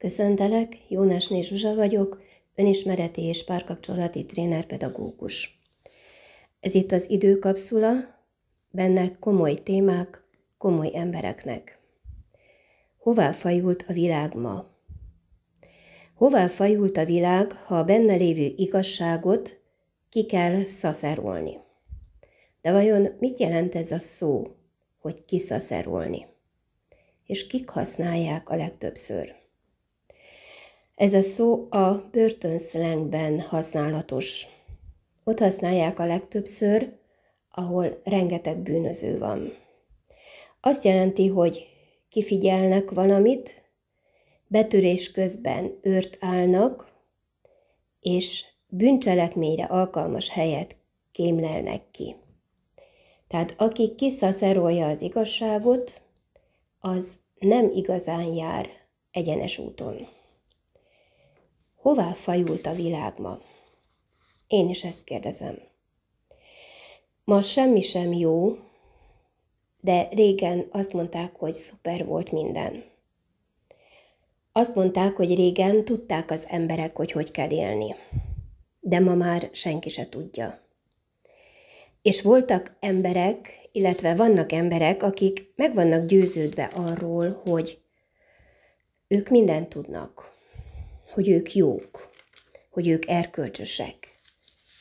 Köszöntelek, Jónásné Zsuzsa vagyok, önismereti és párkapcsolati trénerpedagógus. Ez itt az időkapszula, benne komoly témák, komoly embereknek. Hová fajult a világ ma? Hová fajult a világ, ha a benne lévő igazságot ki kell szaszerolni? De vajon mit jelent ez a szó, hogy kiszaszerolni? És kik használják a legtöbbször? Ez a szó a börtönszlengben használatos. Ott használják a legtöbbször, ahol rengeteg bűnöző van. Azt jelenti, hogy kifigyelnek valamit, betörés közben őrt állnak, és bűncselekményre alkalmas helyet kémlelnek ki. Tehát aki kiszaszerolja az igazságot, az nem igazán jár egyenes úton. Hová fajult a világ ma? Én is ezt kérdezem. Ma semmi sem jó, de régen azt mondták, hogy szuper volt minden. Azt mondták, hogy régen tudták az emberek, hogy hogy kell élni. De ma már senki se tudja. És voltak emberek, illetve vannak emberek, akik meg vannak győződve arról, hogy ők mindent tudnak, hogy ők jók, hogy ők erkölcsösek,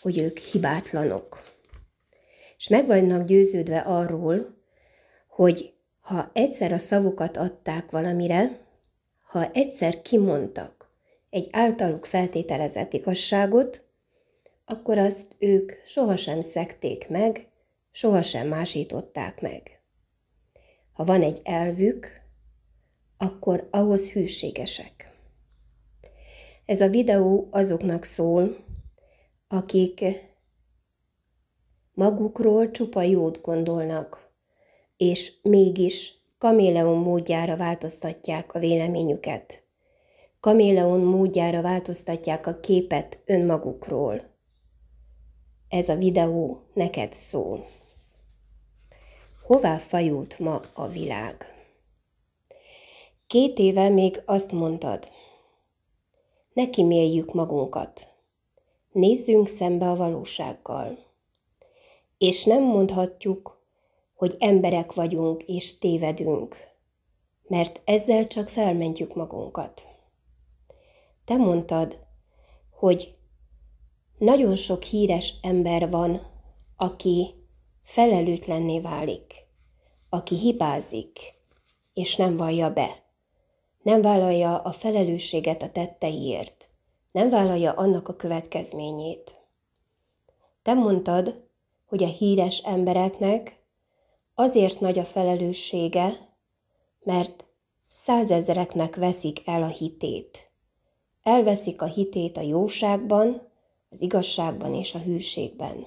hogy ők hibátlanok. És meg vannak győződve arról, hogy ha egyszer a szavukat adták valamire, ha egyszer kimondtak egy általuk feltételezett igazságot, akkor azt ők sohasem szekték meg, sohasem másították meg. Ha van egy elvük, akkor ahhoz hűségesek. Ez a videó azoknak szól, akik magukról csupa jót gondolnak, és mégis kaméleon módjára változtatják a véleményüket. Kaméleon módjára változtatják a képet önmagukról. Ez a videó neked szól. Hová fajult ma a világ? Két éve még azt mondtad, ne kiméljük magunkat. Nézzünk szembe a valósággal. És nem mondhatjuk, hogy emberek vagyunk és tévedünk, mert ezzel csak felmentjük magunkat. Te mondtad, hogy nagyon sok híres ember van, aki felelőtlenné válik, aki hibázik, és nem vallja be nem vállalja a felelősséget a tetteiért, nem vállalja annak a következményét. Te mondtad, hogy a híres embereknek azért nagy a felelőssége, mert százezereknek veszik el a hitét. Elveszik a hitét a jóságban, az igazságban és a hűségben.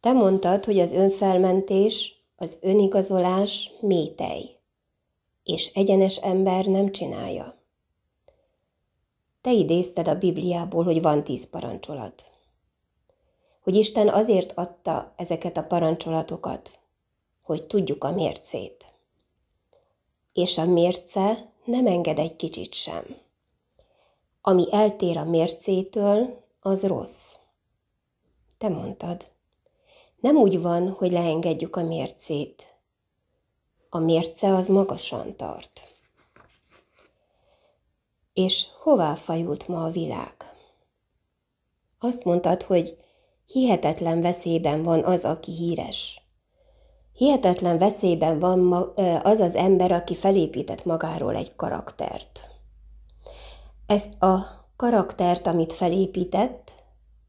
Te mondtad, hogy az önfelmentés, az önigazolás métej és egyenes ember nem csinálja. Te idézted a Bibliából, hogy van tíz parancsolat. Hogy Isten azért adta ezeket a parancsolatokat, hogy tudjuk a mércét. És a mérce nem enged egy kicsit sem. Ami eltér a mércétől, az rossz. Te mondtad. Nem úgy van, hogy leengedjük a mércét, a mérce az magasan tart. És hová fajult ma a világ? Azt mondtad, hogy hihetetlen veszélyben van az, aki híres. Hihetetlen veszélyben van ma, az az ember, aki felépített magáról egy karaktert. Ezt a karaktert, amit felépített,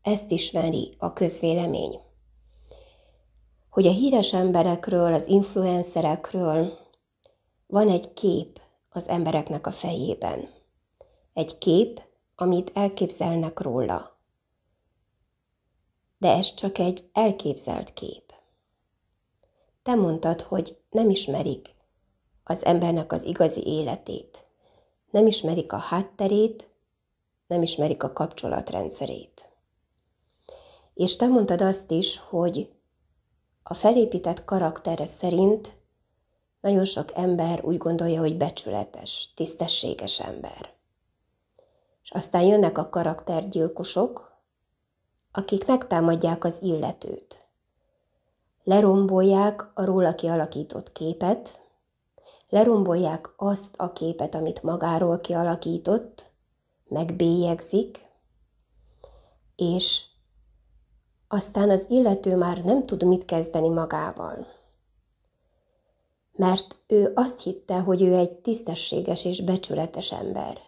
ezt ismeri a közvélemény hogy a híres emberekről, az influencerekről van egy kép az embereknek a fejében. Egy kép, amit elképzelnek róla. De ez csak egy elképzelt kép. Te mondtad, hogy nem ismerik az embernek az igazi életét. Nem ismerik a hátterét, nem ismerik a kapcsolatrendszerét. És te mondtad azt is, hogy a felépített karaktere szerint nagyon sok ember úgy gondolja, hogy becsületes, tisztességes ember. És aztán jönnek a karaktergyilkosok, akik megtámadják az illetőt. Lerombolják a róla kialakított képet, lerombolják azt a képet, amit magáról kialakított, megbélyegzik, és aztán az illető már nem tud mit kezdeni magával. Mert ő azt hitte, hogy ő egy tisztességes és becsületes ember.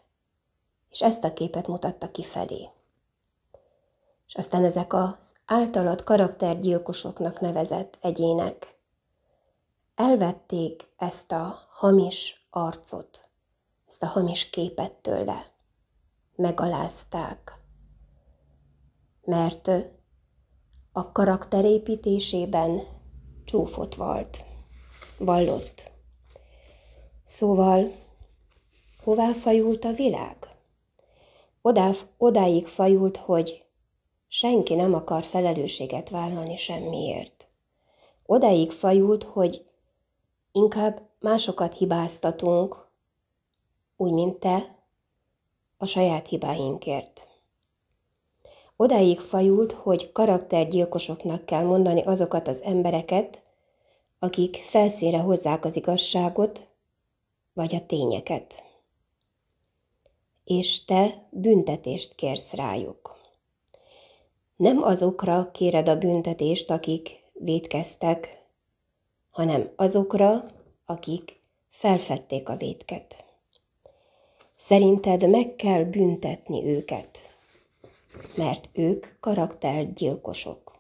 És ezt a képet mutatta kifelé. És aztán ezek az általad karaktergyilkosoknak nevezett egyének elvették ezt a hamis arcot, ezt a hamis képet tőle. Megalázták. Mert a karakterépítésében csúfot volt, vallott. Szóval, hová fajult a világ? Odá, odáig fajult, hogy senki nem akar felelősséget vállalni semmiért. Odáig fajult, hogy inkább másokat hibáztatunk, úgy, mint te, a saját hibáinkért. Odáig fajult, hogy karaktergyilkosoknak kell mondani azokat az embereket, akik felszére hozzák az igazságot, vagy a tényeket. És te büntetést kérsz rájuk. Nem azokra kéred a büntetést, akik védkeztek, hanem azokra, akik felfedték a védket. Szerinted meg kell büntetni őket mert ők karaktergyilkosok.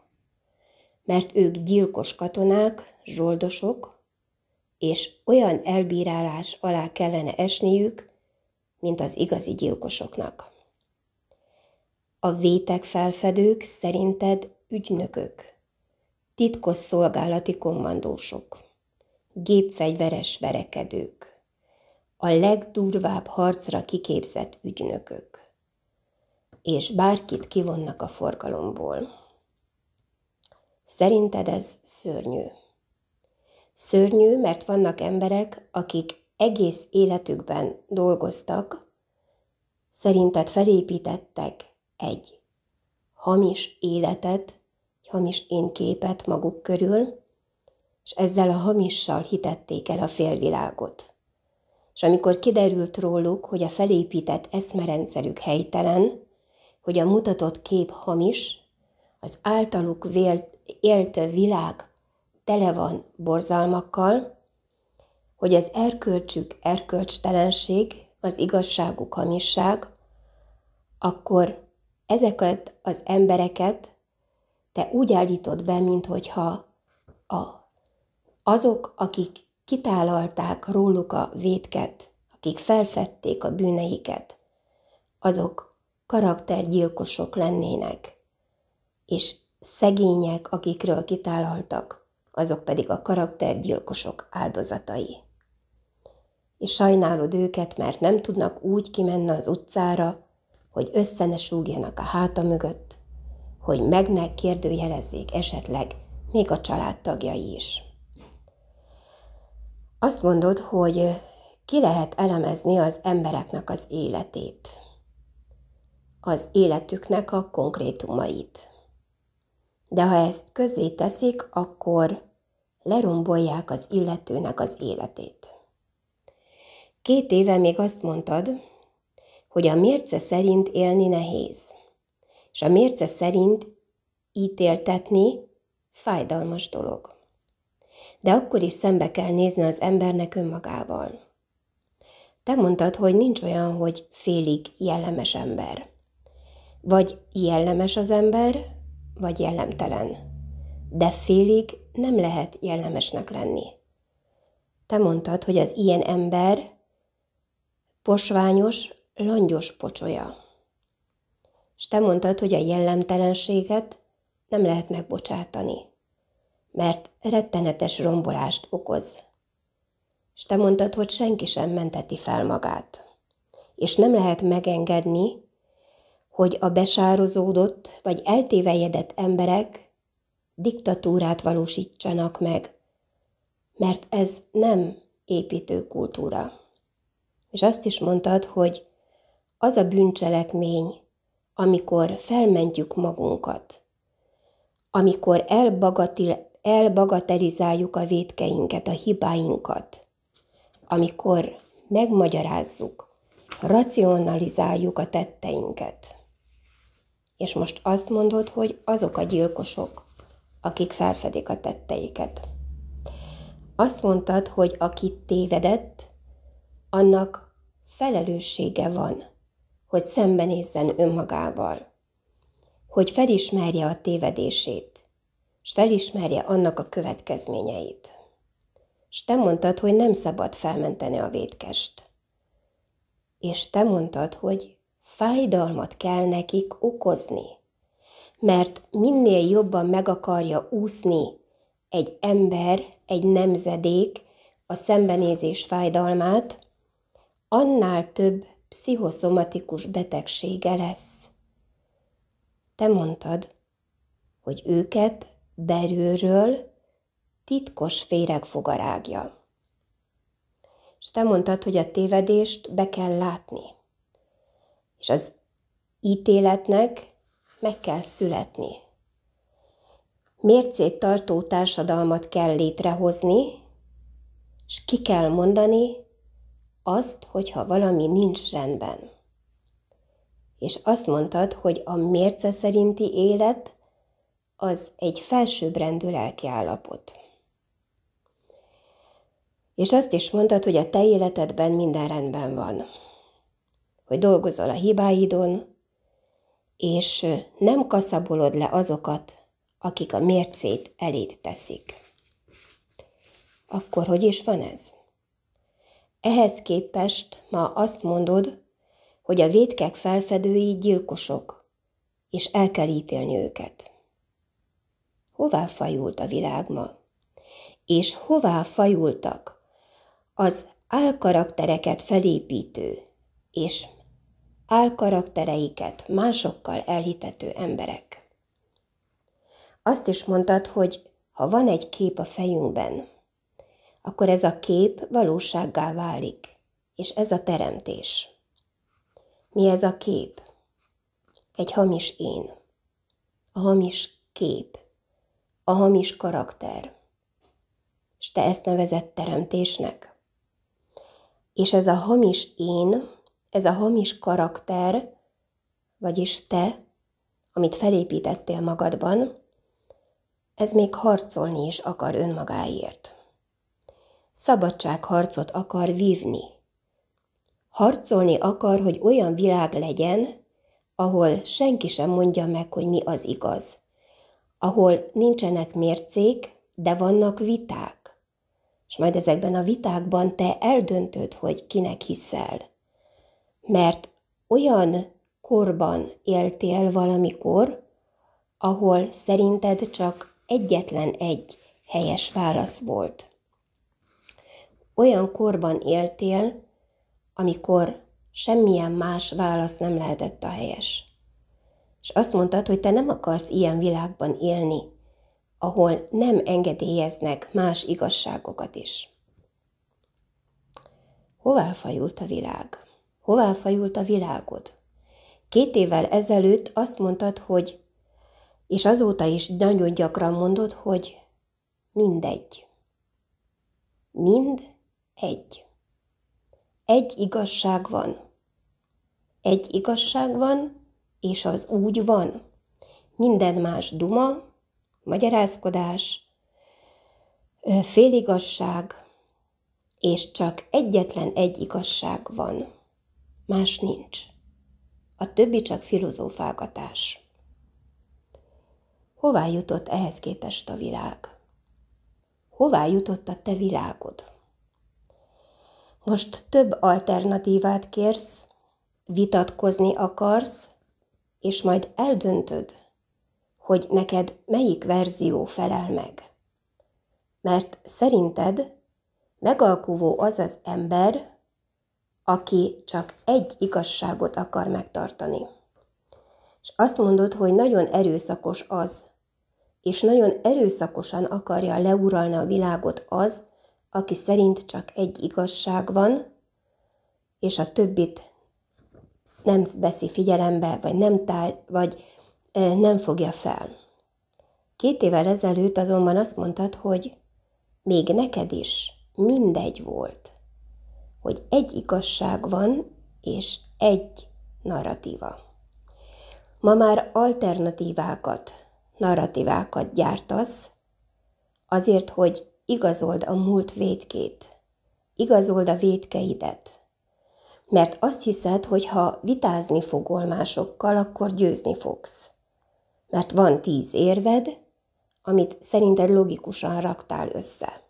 Mert ők gyilkos katonák, zsoldosok, és olyan elbírálás alá kellene esniük, mint az igazi gyilkosoknak. A vétek felfedők szerinted ügynökök, titkos szolgálati kommandósok, gépfegyveres verekedők, a legdurvább harcra kiképzett ügynökök és bárkit kivonnak a forgalomból. Szerinted ez szörnyű? Szörnyű, mert vannak emberek, akik egész életükben dolgoztak, szerinted felépítettek egy hamis életet, egy hamis énképet maguk körül, és ezzel a hamissal hitették el a félvilágot. És amikor kiderült róluk, hogy a felépített eszmerendszerük helytelen, hogy a mutatott kép hamis, az általuk vélt, élt világ tele van borzalmakkal, hogy az erkölcsük erkölcstelenség, az igazságuk hamisság, akkor ezeket az embereket te úgy állítod be, minthogyha a, azok, akik kitálalták róluk a vétket, akik felfedték a bűneiket, azok karaktergyilkosok lennének, és szegények, akikről kitálaltak, azok pedig a karaktergyilkosok áldozatai. És sajnálod őket, mert nem tudnak úgy kimenni az utcára, hogy összene súgjanak a háta mögött, hogy meg ne kérdőjelezzék esetleg még a családtagjai is. Azt mondod, hogy ki lehet elemezni az embereknek az életét az életüknek a konkrétumait. De ha ezt közzé teszik, akkor lerombolják az illetőnek az életét. Két éve még azt mondtad, hogy a mérce szerint élni nehéz, és a mérce szerint ítéltetni fájdalmas dolog. De akkor is szembe kell nézni az embernek önmagával. Te mondtad, hogy nincs olyan, hogy félig jellemes ember. Vagy jellemes az ember, vagy jellemtelen. De félig nem lehet jellemesnek lenni. Te mondtad, hogy az ilyen ember posványos, langyos pocsolya. És te mondtad, hogy a jellemtelenséget nem lehet megbocsátani, mert rettenetes rombolást okoz. És te mondtad, hogy senki sem menteti fel magát, és nem lehet megengedni, hogy a besározódott vagy eltévejedett emberek diktatúrát valósítsanak meg, mert ez nem építő kultúra. És azt is mondtad, hogy az a bűncselekmény, amikor felmentjük magunkat, amikor elbagatil, elbagatelizáljuk a vétkeinket, a hibáinkat, amikor megmagyarázzuk, racionalizáljuk a tetteinket és most azt mondod, hogy azok a gyilkosok, akik felfedik a tetteiket. Azt mondtad, hogy aki tévedett, annak felelőssége van, hogy szembenézzen önmagával, hogy felismerje a tévedését, és felismerje annak a következményeit. És te mondtad, hogy nem szabad felmenteni a vétkest. És te mondtad, hogy fájdalmat kell nekik okozni. Mert minél jobban meg akarja úszni egy ember, egy nemzedék a szembenézés fájdalmát, annál több pszichoszomatikus betegsége lesz. Te mondtad, hogy őket belülről titkos féreg fogarágja. És te mondtad, hogy a tévedést be kell látni. És az ítéletnek meg kell születni. Mércét tartó társadalmat kell létrehozni, és ki kell mondani azt, hogyha valami nincs rendben. És azt mondtad, hogy a mérce szerinti élet az egy felsőbbrendű lelki állapot. És azt is mondtad, hogy a te életedben minden rendben van hogy dolgozol a hibáidon, és nem kaszabolod le azokat, akik a mércét eléd teszik. Akkor hogy is van ez? Ehhez képest ma azt mondod, hogy a védkek felfedői gyilkosok, és el kell ítélni őket. Hová fajult a világ ma? És hová fajultak az álkaraktereket felépítő és álkaraktereiket másokkal elhitető emberek. Azt is mondtad, hogy ha van egy kép a fejünkben, akkor ez a kép valósággá válik, és ez a teremtés. Mi ez a kép? Egy hamis én, a hamis kép, a hamis karakter. És te ezt nevezett teremtésnek? És ez a hamis én ez a hamis karakter, vagyis te, amit felépítettél magadban, ez még harcolni is akar önmagáért. Szabadságharcot akar vívni. Harcolni akar, hogy olyan világ legyen, ahol senki sem mondja meg, hogy mi az igaz. Ahol nincsenek mércék, de vannak viták. És majd ezekben a vitákban te eldöntöd, hogy kinek hiszel mert olyan korban éltél valamikor, ahol szerinted csak egyetlen egy helyes válasz volt. Olyan korban éltél, amikor semmilyen más válasz nem lehetett a helyes. És azt mondtad, hogy te nem akarsz ilyen világban élni, ahol nem engedélyeznek más igazságokat is. Hová fajult a világ? hová fajult a világod? Két évvel ezelőtt azt mondtad, hogy, és azóta is nagyon gyakran mondod, hogy mindegy. Mind egy. Egy igazság van. Egy igazság van, és az úgy van. Minden más duma, magyarázkodás, féligasság, és csak egyetlen egy igazság van. Más nincs. A többi csak filozófálgatás. Hová jutott ehhez képest a világ? Hová jutott a te világod? Most több alternatívát kérsz, vitatkozni akarsz, és majd eldöntöd, hogy neked melyik verzió felel meg. Mert szerinted megalkuvó az az ember, aki csak egy igazságot akar megtartani. És azt mondod, hogy nagyon erőszakos az, és nagyon erőszakosan akarja leuralni a világot az, aki szerint csak egy igazság van, és a többit nem veszi figyelembe, vagy nem tál, vagy nem fogja fel. Két évvel ezelőtt azonban azt mondtad, hogy még neked is mindegy volt hogy egy igazság van, és egy narratíva. Ma már alternatívákat, narratívákat gyártasz, azért, hogy igazold a múlt védkét, igazold a védkeidet. Mert azt hiszed, hogy ha vitázni fogol másokkal, akkor győzni fogsz. Mert van tíz érved, amit szerinted logikusan raktál össze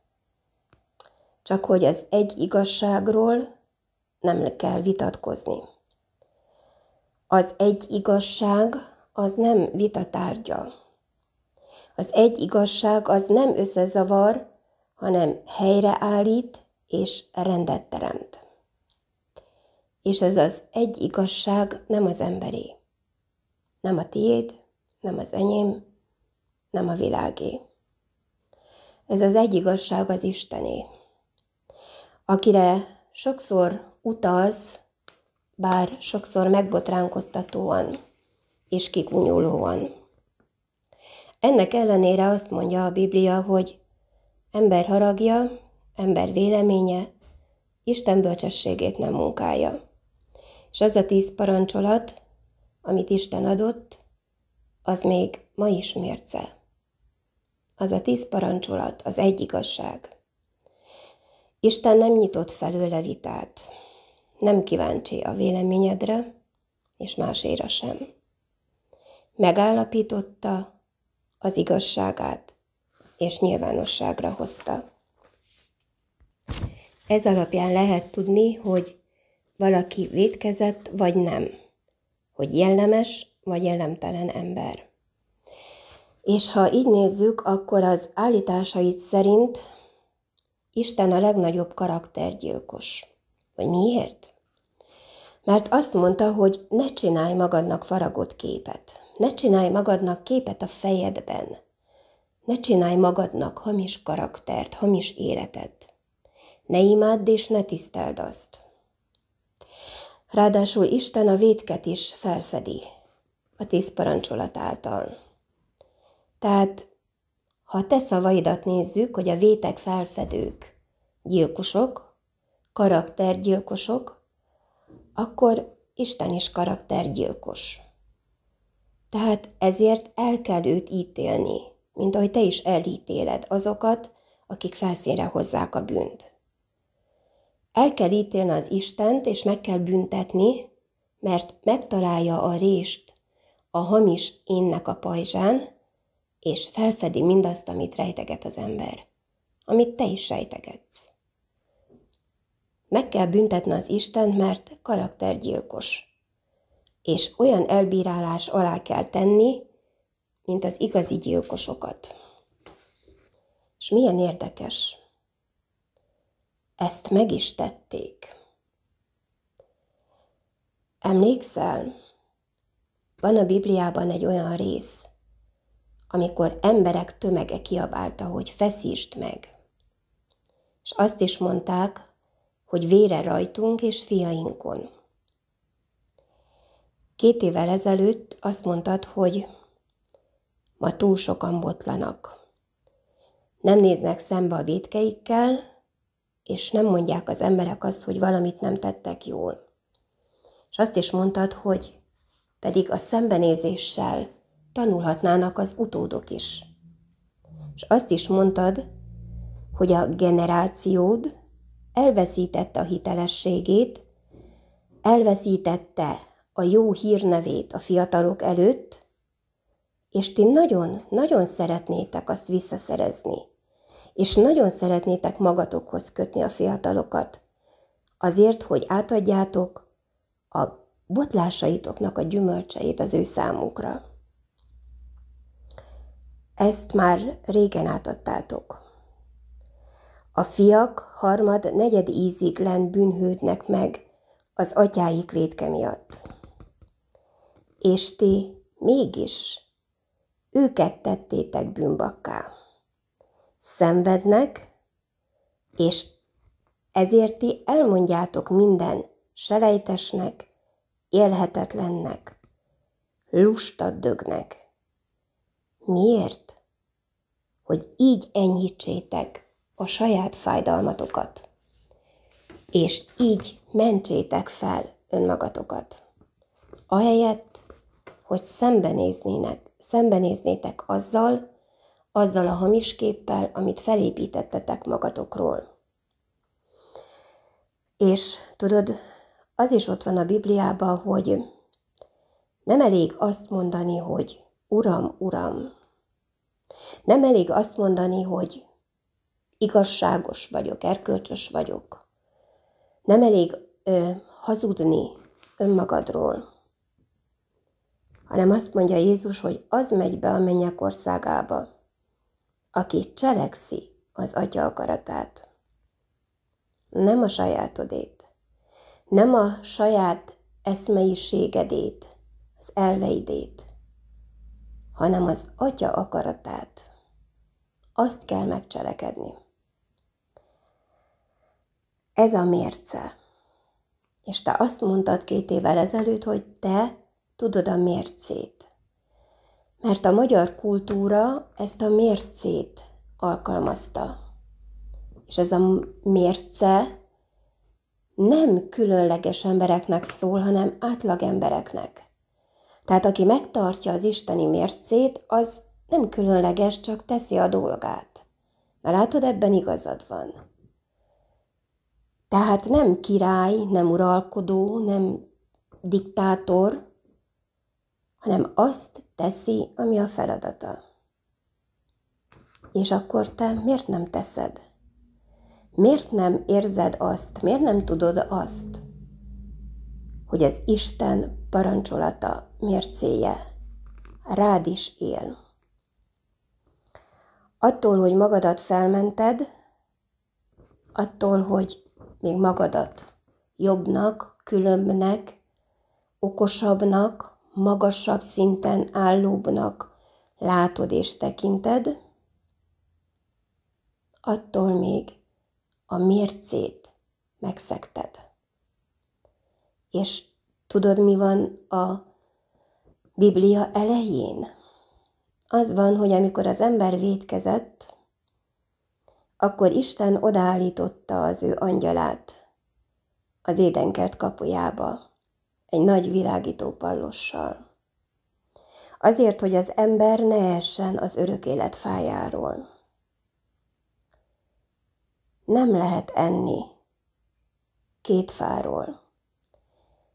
csak hogy az egy igazságról nem kell vitatkozni. Az egy igazság az nem vitatárgya. Az egy igazság az nem összezavar, hanem helyreállít és rendet teremt. És ez az egy igazság nem az emberi. Nem a tiéd, nem az enyém, nem a világé. Ez az egy igazság az Istené akire sokszor utaz, bár sokszor megbotránkoztatóan és kikunyulóan. Ennek ellenére azt mondja a Biblia, hogy ember haragja, ember véleménye, Isten bölcsességét nem munkálja. És az a tíz parancsolat, amit Isten adott, az még ma is mérce. Az a tíz parancsolat, az egy igazság. Isten nem nyitott felőle vitát. Nem kíváncsi a véleményedre, és máséra sem. Megállapította az igazságát, és nyilvánosságra hozta. Ez alapján lehet tudni, hogy valaki vétkezett vagy nem, hogy jellemes vagy jellemtelen ember. És ha így nézzük, akkor az állításait szerint Isten a legnagyobb karaktergyilkos. Hogy miért? Mert azt mondta, hogy ne csinálj magadnak faragott képet. Ne csinálj magadnak képet a fejedben. Ne csinálj magadnak hamis karaktert, hamis életet. Ne imádd és ne tiszteld azt. Ráadásul Isten a védket is felfedi a tíz parancsolat által. Tehát ha te szavaidat nézzük, hogy a vétek felfedők, gyilkosok, karaktergyilkosok, akkor Isten is karaktergyilkos. Tehát ezért el kell őt ítélni, mint ahogy te is elítéled azokat, akik felszínre hozzák a bűnt. El kell ítélni az Istent, és meg kell büntetni, mert megtalálja a rést a hamis énnek a pajzsán, és felfedi mindazt, amit rejteget az ember, amit te is sejtegetsz. Meg kell büntetni az Istent, mert karaktergyilkos, és olyan elbírálás alá kell tenni, mint az igazi gyilkosokat. És milyen érdekes. Ezt meg is tették. Emlékszel? Van a Bibliában egy olyan rész, amikor emberek tömege kiabálta, hogy feszítsd meg. És azt is mondták, hogy vére rajtunk és fiainkon. Két évvel ezelőtt azt mondtad, hogy ma túl sokan botlanak. Nem néznek szembe a védkeikkel, és nem mondják az emberek azt, hogy valamit nem tettek jól. És azt is mondtad, hogy pedig a szembenézéssel tanulhatnának az utódok is. És azt is mondtad, hogy a generációd elveszítette a hitelességét, elveszítette a jó hírnevét a fiatalok előtt, és ti nagyon-nagyon szeretnétek azt visszaszerezni, és nagyon szeretnétek magatokhoz kötni a fiatalokat, azért, hogy átadjátok a botlásaitoknak a gyümölcseit az ő számukra. Ezt már régen átadtátok. A fiak harmad negyed ízig len bűnhődnek meg az atyáik védke miatt. És ti mégis őket tettétek bűnbakká. Szenvednek, és ezért ti elmondjátok minden selejtesnek, élhetetlennek, lustad dögnek. Miért? Hogy így enyhítsétek a saját fájdalmatokat, és így mentsétek fel önmagatokat. Ahelyett, hogy szembenéznének, szembenéznétek azzal, azzal a hamis képpel, amit felépítettetek magatokról. És tudod, az is ott van a Bibliában, hogy nem elég azt mondani, hogy Uram, Uram, nem elég azt mondani, hogy igazságos vagyok, erkölcsös vagyok. Nem elég ö, hazudni önmagadról, hanem azt mondja Jézus, hogy az megy be a mennyek országába, aki cselekszi az atya akaratát. Nem a sajátodét, nem a saját eszmeiségedét, az elveidét, hanem az Atya akaratát. Azt kell megcselekedni. Ez a mérce. És te azt mondtad két évvel ezelőtt, hogy te tudod a mércét. Mert a magyar kultúra ezt a mércét alkalmazta. És ez a mérce nem különleges embereknek szól, hanem átlag embereknek. Tehát aki megtartja az isteni mércét, az nem különleges, csak teszi a dolgát. Na látod, ebben igazad van. Tehát nem király, nem uralkodó, nem diktátor, hanem azt teszi, ami a feladata. És akkor te miért nem teszed? Miért nem érzed azt? Miért nem tudod azt? hogy az Isten parancsolata mércéje rád is él. Attól, hogy magadat felmented, attól, hogy még magadat jobbnak, különbnek, okosabbnak, magasabb szinten állóbbnak látod és tekinted, attól még a mércét megszekted. És tudod, mi van a Biblia elején? Az van, hogy amikor az ember védkezett, akkor Isten odaállította az ő angyalát az édenkert kapujába, egy nagy világító pallossal. Azért, hogy az ember ne essen az örök élet fájáról. Nem lehet enni két fáról.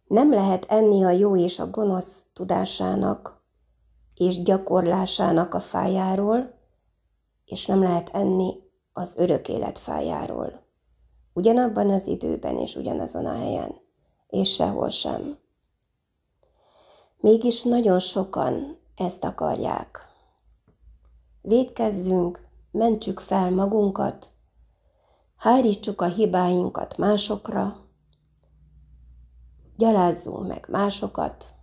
Nem lehet enni a jó és a gonosz tudásának és gyakorlásának a fájáról, és nem lehet enni az örök élet fájáról. Ugyanabban az időben és ugyanazon a helyen, és sehol sem. Mégis nagyon sokan ezt akarják. Védkezzünk, mentsük fel magunkat, hárítsuk a hibáinkat másokra, gyalázzunk meg másokat,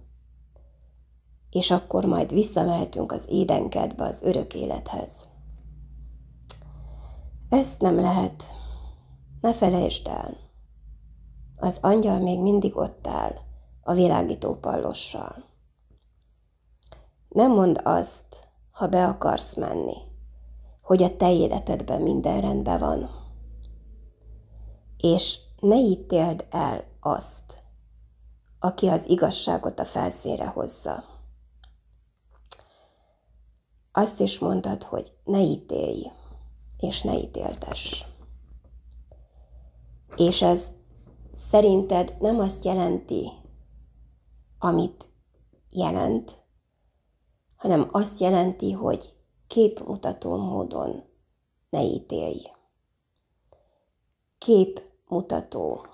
és akkor majd visszamehetünk az édenkedbe, az örök élethez. Ezt nem lehet. Ne felejtsd el. Az angyal még mindig ott áll, a világító pallossal. Nem mondd azt, ha be akarsz menni, hogy a te életedben minden rendben van. És ne ítéld el azt, aki az igazságot a felszére hozza. Azt is mondtad, hogy ne ítélj, és ne ítéltes. És ez szerinted nem azt jelenti, amit jelent, hanem azt jelenti, hogy képmutató módon ne ítélj. Képmutató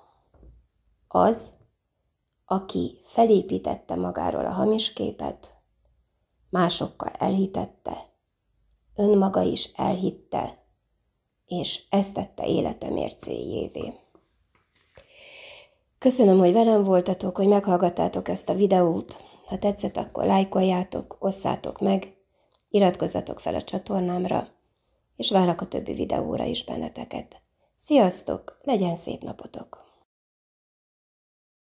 az, aki felépítette magáról a hamis képet, másokkal elhitette, önmaga is elhitte, és ezt tette élete mércéjévé. Köszönöm, hogy velem voltatok, hogy meghallgattátok ezt a videót. Ha tetszett, akkor lájkoljátok, osszátok meg, iratkozzatok fel a csatornámra, és várlak a többi videóra is benneteket. Sziasztok, legyen szép napotok!